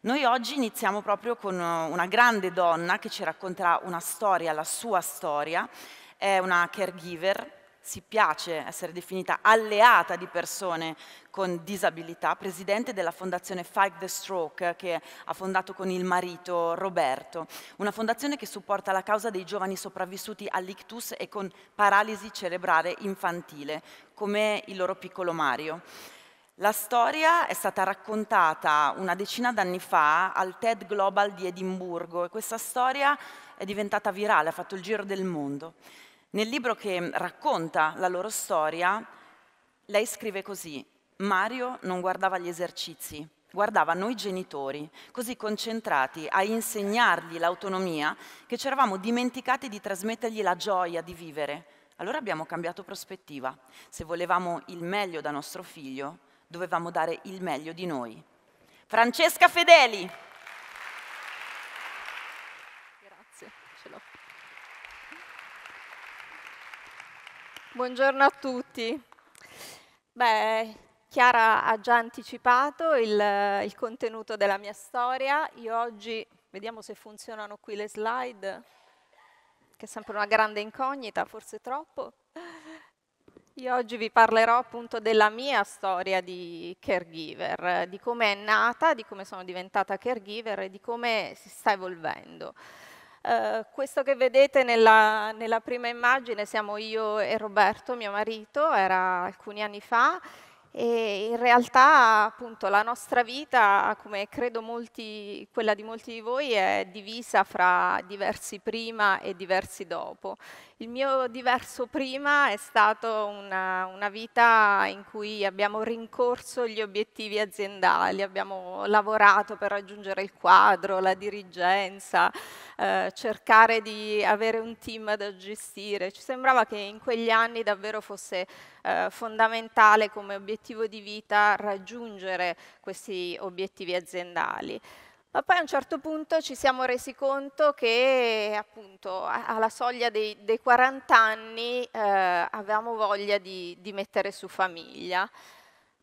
Noi oggi iniziamo proprio con eh, una grande donna che ci racconterà una storia, la sua storia, è una caregiver, si piace essere definita alleata di persone con disabilità, presidente della fondazione Fight the Stroke che ha fondato con il marito Roberto, una fondazione che supporta la causa dei giovani sopravvissuti all'ictus e con paralisi cerebrale infantile, come il loro piccolo Mario. La storia è stata raccontata una decina d'anni fa al TED Global di Edimburgo e questa storia è diventata virale, ha fatto il giro del mondo. Nel libro che racconta la loro storia, lei scrive così, Mario non guardava gli esercizi, guardava noi genitori, così concentrati a insegnargli l'autonomia che ci eravamo dimenticati di trasmettergli la gioia di vivere. Allora abbiamo cambiato prospettiva. Se volevamo il meglio da nostro figlio, dovevamo dare il meglio di noi. Francesca Fedeli. Grazie, ce l'ho. Buongiorno a tutti. Beh, Chiara ha già anticipato il, il contenuto della mia storia. Io oggi, vediamo se funzionano qui le slide, che è sempre una grande incognita, forse troppo. Io oggi vi parlerò appunto della mia storia di caregiver, di come è nata, di come sono diventata caregiver e di come si sta evolvendo. Uh, questo che vedete nella, nella, prima immagine siamo io e Roberto, mio marito, era alcuni anni fa e in realtà appunto la nostra vita, come credo molti, quella di molti di voi, è divisa fra diversi prima e diversi dopo il mio diverso prima è stato una, una, vita in cui abbiamo rincorso gli obiettivi aziendali, abbiamo lavorato per raggiungere il quadro, la dirigenza, eh, cercare di avere un team da gestire. Ci sembrava che in quegli anni davvero fosse eh, fondamentale come obiettivo di vita raggiungere questi obiettivi aziendali. Ma poi a un certo punto ci siamo resi conto che appunto alla soglia dei, dei 40 anni eh, avevamo voglia di, di mettere su famiglia.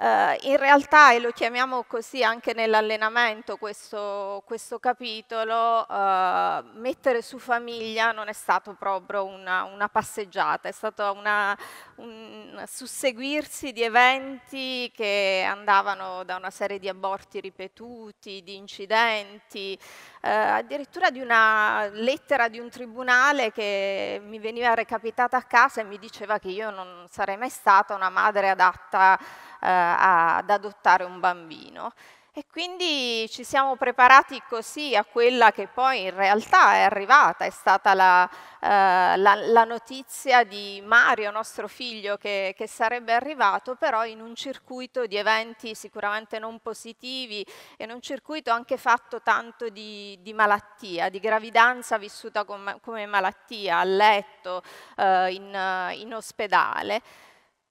Eh, in realtà, e lo chiamiamo così anche nell'allenamento, questo, questo, capitolo, eh, mettere su famiglia non è stato proprio una, una passeggiata, è stato una, un susseguirsi di eventi che andavano da una serie di aborti ripetuti, di incidenti, eh, addirittura di una lettera di un tribunale che mi veniva recapitata a casa e mi diceva che io non sarei mai stata una madre adatta eh, ad adottare un bambino. E quindi ci siamo preparati così a quella che poi in realtà è arrivata, è stata la, eh, la, la notizia di Mario, nostro figlio, che, che, sarebbe arrivato, però in un circuito di eventi sicuramente non positivi e in un circuito anche fatto tanto di, di malattia, di gravidanza vissuta come, come malattia, a letto, eh, in, in ospedale.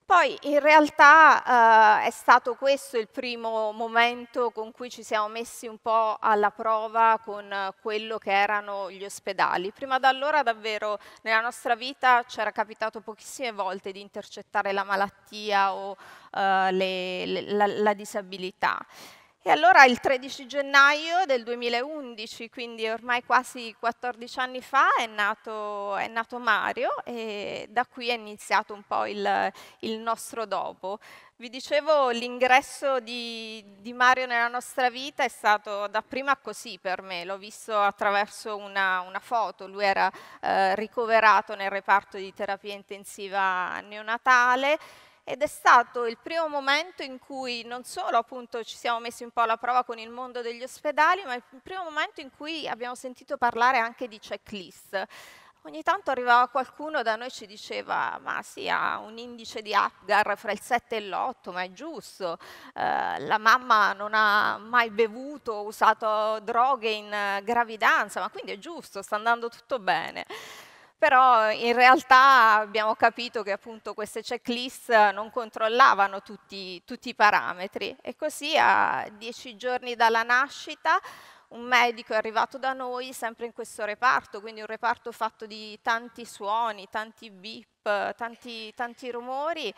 Poi in realtà eh, è stato questo il primo momento con cui ci siamo messi un po' alla prova con quello che erano gli ospedali. Prima da allora davvero nella nostra vita c'era capitato pochissime volte di intercettare la malattia o eh, le, le, la, la disabilità. E allora il 13 gennaio del 2011, quindi ormai quasi 14 anni fa, è nato, è nato Mario e da qui è iniziato un po' il, il nostro dopo. Vi dicevo, l'ingresso di, di, Mario nella nostra vita è stato dapprima così per me, l'ho visto attraverso una, una foto, lui era eh, ricoverato nel reparto di terapia intensiva neonatale, ed è stato il primo momento in cui non solo appunto ci siamo messi un po' alla prova con il mondo degli ospedali, ma il primo momento in cui abbiamo sentito parlare anche di checklist. Ogni tanto arrivava qualcuno da noi e ci diceva ma sì, ha un indice di Apgar fra il 7 e l'8, ma è giusto, eh, la mamma non ha mai bevuto, o usato droghe in eh, gravidanza, ma quindi è giusto, sta andando tutto bene però in realtà abbiamo capito che appunto queste checklist non controllavano tutti, tutti i parametri e così a dieci giorni dalla nascita un medico è arrivato da noi sempre in questo reparto, quindi un reparto fatto di tanti suoni, tanti beep, tanti, tanti rumori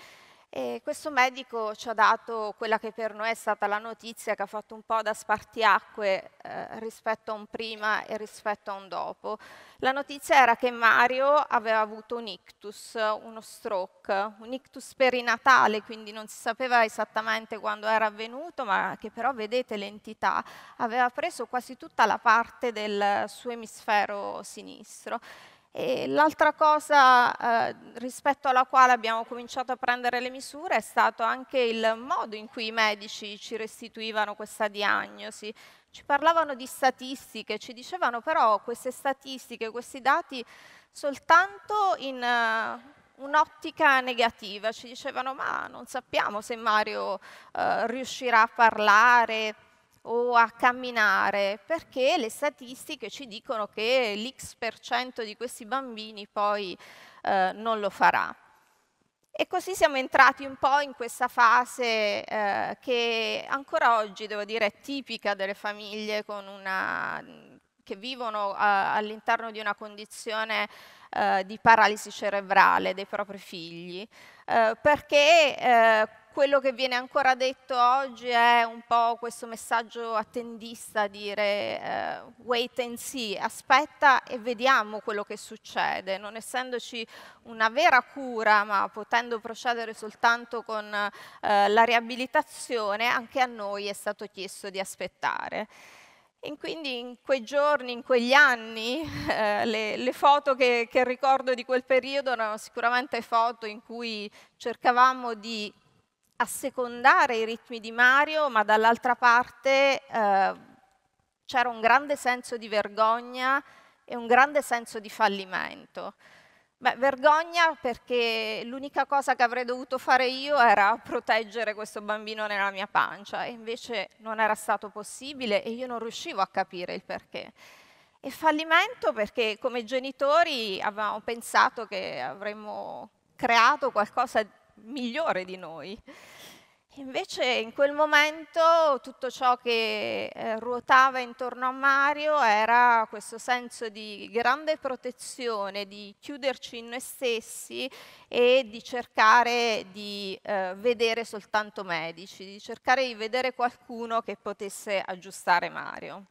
e questo medico ci ha dato quella che per noi è stata la notizia che ha fatto un po' da spartiacque eh, rispetto a un prima e rispetto a un dopo. La notizia era che Mario aveva avuto un ictus, uno stroke, un ictus perinatale, quindi non si sapeva esattamente quando era avvenuto, ma che però, vedete l'entità, aveva preso quasi tutta la parte del suo emisfero sinistro l'altra cosa eh, rispetto alla quale abbiamo cominciato a prendere le misure è stato anche il modo in cui i medici ci restituivano questa diagnosi. Ci parlavano di statistiche, ci dicevano però queste statistiche, questi dati soltanto in eh, un'ottica negativa, ci dicevano ma non sappiamo se Mario eh, riuscirà a parlare, o a camminare, perché le statistiche ci dicono che l'X% di questi bambini poi eh, non lo farà. E così siamo entrati un po' in questa fase eh, che ancora oggi, devo dire, è tipica delle famiglie una, che vivono eh, all'interno di una condizione eh, di paralisi cerebrale dei propri figli, eh, perché eh, quello che viene ancora detto oggi è un po' questo messaggio attendista, dire uh, wait and see, aspetta e vediamo quello che succede, non essendoci una vera cura ma potendo procedere soltanto con uh, la riabilitazione, anche a noi è stato chiesto di aspettare. E quindi in quei giorni, in quegli anni, eh, le, le, foto che, che ricordo di quel periodo erano sicuramente foto in cui cercavamo di assecondare i ritmi di Mario, ma dall'altra parte eh, c'era un grande senso di vergogna e un grande senso di fallimento. Beh, vergogna perché l'unica cosa che avrei dovuto fare io era proteggere questo bambino nella mia pancia e invece non era stato possibile e io non riuscivo a capire il perché. E fallimento perché come genitori avevamo pensato che avremmo creato qualcosa migliore di noi. Invece in quel momento tutto ciò che eh, ruotava intorno a Mario era questo senso di grande protezione, di chiuderci in noi stessi e di cercare di eh, vedere soltanto medici, di cercare di vedere qualcuno che potesse aggiustare Mario.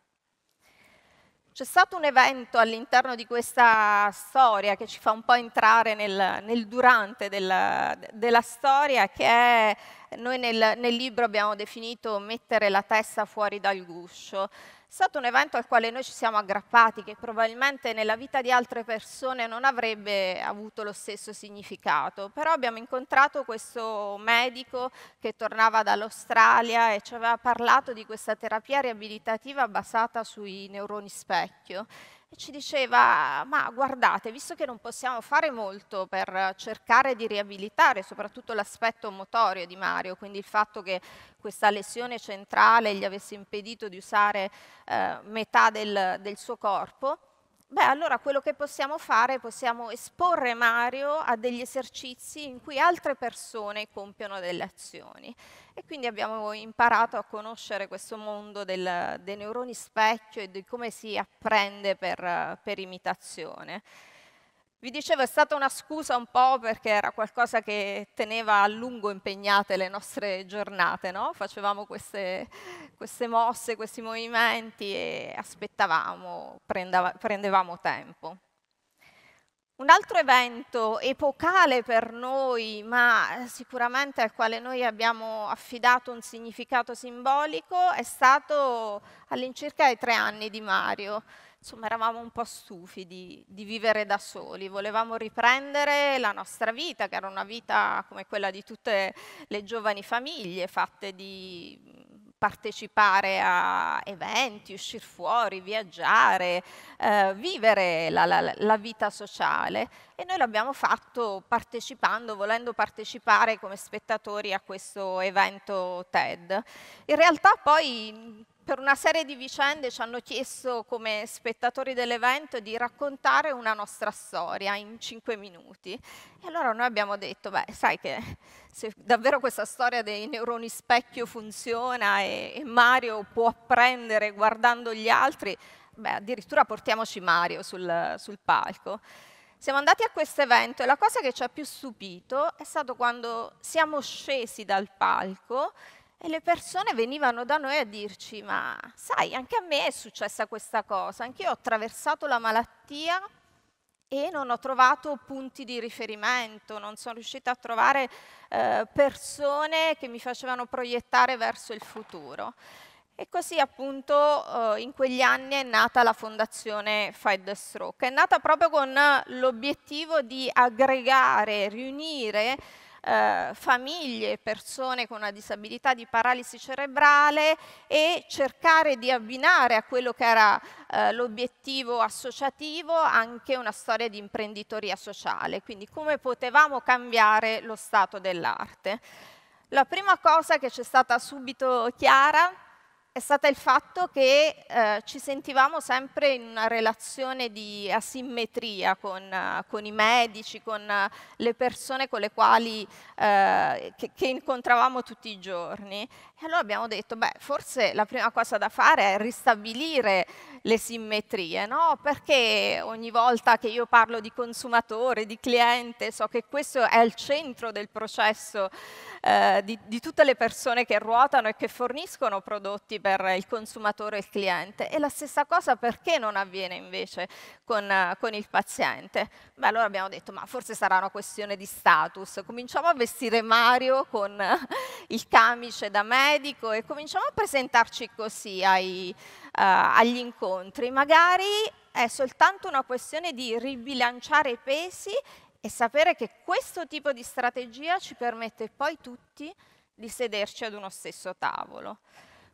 C'è stato un evento all'interno di questa storia che ci fa un po' entrare nel, nel durante della, della, storia, che è noi nel, nel libro abbiamo definito mettere la testa fuori dal guscio. È stato un evento al quale noi ci siamo aggrappati, che probabilmente nella vita di altre persone non avrebbe avuto lo stesso significato, però abbiamo incontrato questo medico che tornava dall'Australia e ci aveva parlato di questa terapia riabilitativa basata sui neuroni specchio e ci diceva ma guardate, visto che non possiamo fare molto per cercare di riabilitare soprattutto l'aspetto motorio di Mario, quindi il fatto che questa lesione centrale gli avesse impedito di usare eh, metà del, del suo corpo, Beh, allora quello che possiamo fare è possiamo esporre Mario a degli esercizi in cui altre persone compiono delle azioni. E quindi abbiamo imparato a conoscere questo mondo del, dei neuroni specchio e di come si apprende per, per imitazione. Vi dicevo, è stata una scusa un po' perché era qualcosa che teneva a lungo impegnate le nostre giornate, no? Facevamo queste, queste, mosse, questi movimenti e aspettavamo, prendava, prendevamo tempo. Un altro evento epocale per noi, ma sicuramente al quale noi abbiamo affidato un significato simbolico, è stato all'incirca i tre anni di Mario insomma eravamo un po' stufi di, di, vivere da soli, volevamo riprendere la nostra vita, che era una vita come quella di tutte le giovani famiglie, fatte di partecipare a eventi, uscire fuori, viaggiare, eh, vivere la, la, la vita sociale e noi l'abbiamo fatto partecipando, volendo partecipare come spettatori a questo evento TED. In realtà poi per una serie di vicende ci hanno chiesto come spettatori dell'evento di raccontare una nostra storia in cinque minuti. E allora noi abbiamo detto, beh, sai che se davvero questa storia dei neuroni specchio funziona e, e Mario può apprendere guardando gli altri, beh, addirittura portiamoci Mario sul, sul palco. Siamo andati a questo evento e la cosa che ci ha più stupito è stato quando siamo scesi dal palco e le persone venivano da noi a dirci, ma sai, anche a me è successa questa cosa, anch'io ho attraversato la malattia e non ho trovato punti di riferimento, non sono riuscita a trovare eh, persone che mi facevano proiettare verso il futuro. E così appunto eh, in quegli anni è nata la fondazione Fight the Stroke, è nata proprio con l'obiettivo di aggregare, riunire eh, famiglie, persone con una disabilità di paralisi cerebrale e cercare di abbinare a quello che era eh, l'obiettivo associativo anche una storia di imprenditoria sociale, quindi come potevamo cambiare lo stato dell'arte. La prima cosa che ci è stata subito chiara è stato il fatto che eh, ci sentivamo sempre in una relazione di asimmetria con, eh, con i medici, con eh, le persone con le quali, eh, che, che, incontravamo tutti i giorni. E allora abbiamo detto, beh, forse la prima cosa da fare è ristabilire le simmetrie, no? perché ogni volta che io parlo di consumatore, di cliente, so che questo è al centro del processo eh, di, di, tutte le persone che ruotano e che forniscono prodotti per il consumatore e il cliente. E la stessa cosa perché non avviene invece con, con il paziente? Beh, allora abbiamo detto, ma forse sarà una questione di status. Cominciamo a vestire Mario con il camice da medico e cominciamo a presentarci così ai, eh, agli incontri, magari è soltanto una questione di ribilanciare i pesi e sapere che questo tipo di strategia ci permette poi tutti di sederci ad uno stesso tavolo.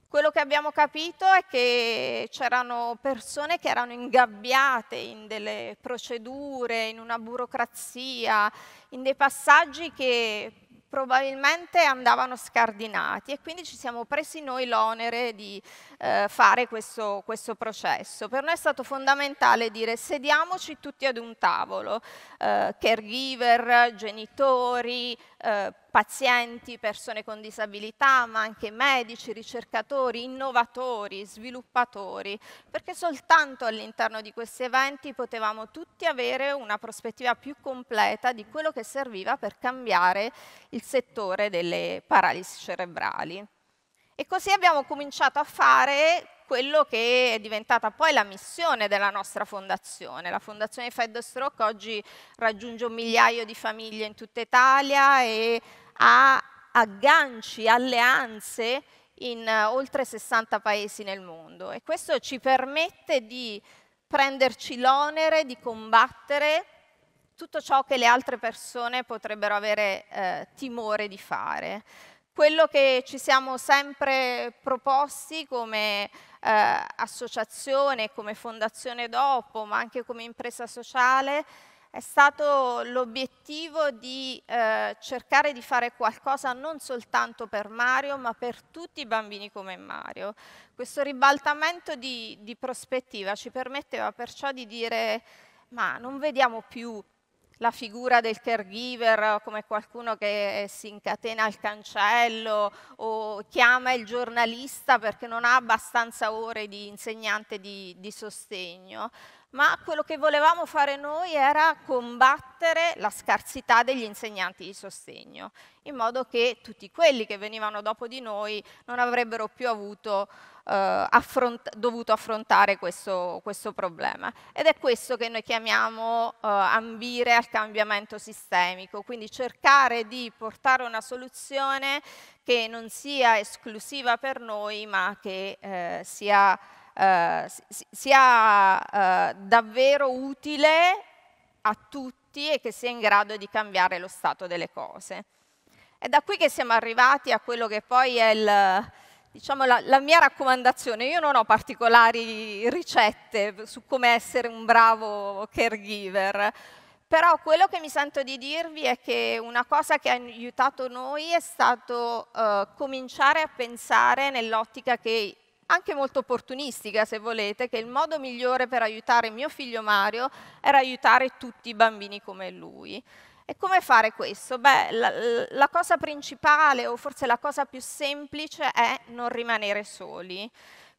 Quello che abbiamo capito è che c'erano persone che erano ingabbiate in delle procedure, in una burocrazia, in dei passaggi che probabilmente andavano scardinati e quindi ci siamo presi noi l'onere di eh, fare questo, questo, processo. Per noi è stato fondamentale dire sediamoci tutti ad un tavolo, eh, caregiver, genitori, eh, pazienti, persone con disabilità, ma anche medici, ricercatori, innovatori, sviluppatori, perché soltanto all'interno di questi eventi potevamo tutti avere una prospettiva più completa di quello che serviva per cambiare il settore delle paralisi cerebrali. E così abbiamo cominciato a fare quello che è diventata poi la missione della nostra fondazione. La fondazione Fed Stroke oggi raggiunge un migliaio di famiglie in tutta Italia e ha agganci, alleanze in eh, oltre 60 paesi nel mondo e questo ci permette di prenderci l'onere di combattere tutto ciò che le altre persone potrebbero avere eh, timore di fare. Quello che ci siamo sempre proposti come eh, associazione, come fondazione dopo, ma anche come impresa sociale, è stato l'obiettivo di eh, cercare di fare qualcosa non soltanto per Mario, ma per tutti i bambini come Mario. Questo ribaltamento di, di prospettiva ci permetteva perciò di dire ma non vediamo più la figura del caregiver come qualcuno che si incatena al cancello o chiama il giornalista perché non ha abbastanza ore di insegnante di, di sostegno, ma quello che volevamo fare noi era combattere la scarsità degli insegnanti di sostegno, in modo che tutti quelli che venivano dopo di noi non avrebbero più avuto, eh, affront dovuto affrontare questo, questo, problema. Ed è questo che noi chiamiamo eh, ambire al cambiamento sistemico, quindi cercare di portare una soluzione che non sia esclusiva per noi, ma che eh, sia eh, sia eh, davvero utile a tutti e che sia in grado di cambiare lo stato delle cose. È da qui che siamo arrivati a quello che poi è il, diciamo, la, la, mia raccomandazione. Io non ho particolari ricette su come essere un bravo caregiver, però quello che mi sento di dirvi è che una cosa che ha aiutato noi è stato eh, cominciare a pensare nell'ottica che anche molto opportunistica se volete, che il modo migliore per aiutare mio figlio Mario era aiutare tutti i bambini come lui. E come fare questo? Beh, la, la cosa principale o forse la cosa più semplice è non rimanere soli.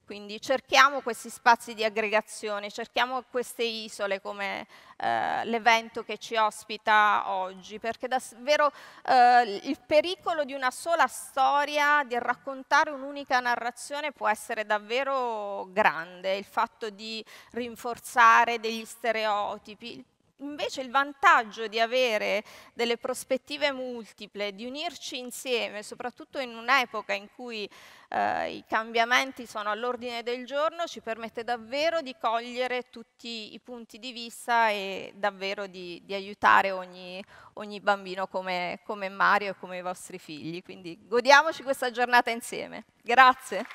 Quindi cerchiamo questi spazi di aggregazione, cerchiamo queste isole come eh, l'evento che ci ospita oggi, perché davvero eh, il pericolo di una sola storia, di raccontare un'unica narrazione può essere davvero grande, il fatto di rinforzare degli stereotipi, Invece il vantaggio di avere delle prospettive multiple, di unirci insieme, soprattutto in un'epoca in cui eh, i cambiamenti sono all'ordine del giorno, ci permette davvero di cogliere tutti i punti di vista e davvero di, di aiutare ogni, ogni bambino come, come Mario e come i vostri figli. Quindi godiamoci questa giornata insieme. Grazie.